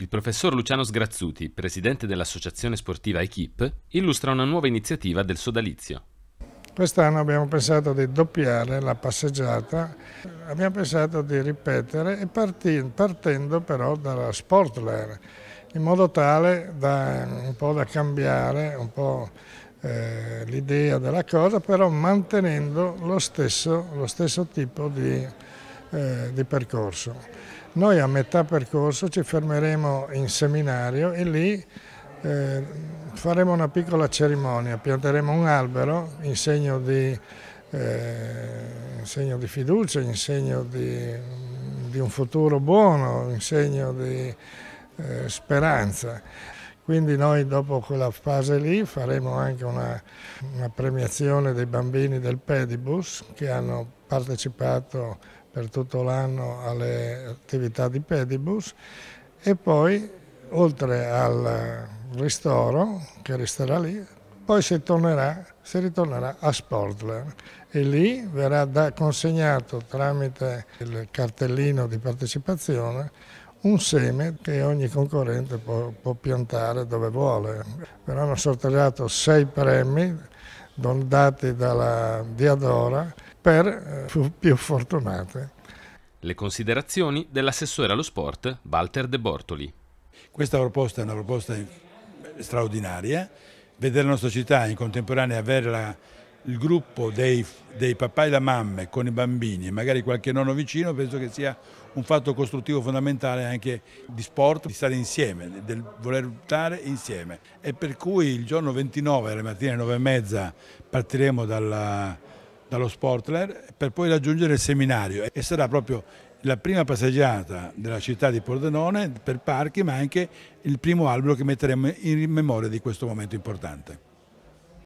Il professor Luciano Sgrazzuti, presidente dell'associazione sportiva Equip, illustra una nuova iniziativa del sodalizio. Quest'anno abbiamo pensato di doppiare la passeggiata, abbiamo pensato di ripetere partendo però dalla Sportler, in modo tale da mm, un po' da cambiare un po' eh, l'idea della cosa, però mantenendo lo stesso, lo stesso tipo di eh, di percorso. Noi a metà percorso ci fermeremo in seminario e lì eh, faremo una piccola cerimonia, pianteremo un albero in segno di, eh, in segno di fiducia, in segno di, di, un futuro buono, in segno di eh, speranza. Quindi noi dopo quella fase lì faremo anche una, una premiazione dei bambini del Pedibus che hanno partecipato per tutto l'anno alle attività di Pedibus e poi oltre al ristoro che resterà lì, poi si, tornerà, si ritornerà a Sportler e lì verrà consegnato tramite il cartellino di partecipazione un seme che ogni concorrente può, può piantare dove vuole. Però hanno sorteggiato sei premi dati dalla Diadora per eh, più, più fortunate. Le considerazioni dell'assessore allo sport Walter De Bortoli. Questa proposta è una proposta straordinaria, vedere la nostra città in contemporanea avere la il gruppo dei, dei papà e la mamma con i bambini e magari qualche nonno vicino penso che sia un fatto costruttivo fondamentale anche di sport, di stare insieme, del voler stare insieme e per cui il giorno 29 alle mattine 9 e mezza partiremo dalla, dallo Sportler per poi raggiungere il seminario e sarà proprio la prima passeggiata della città di Pordenone per parchi ma anche il primo albero che metteremo in memoria di questo momento importante.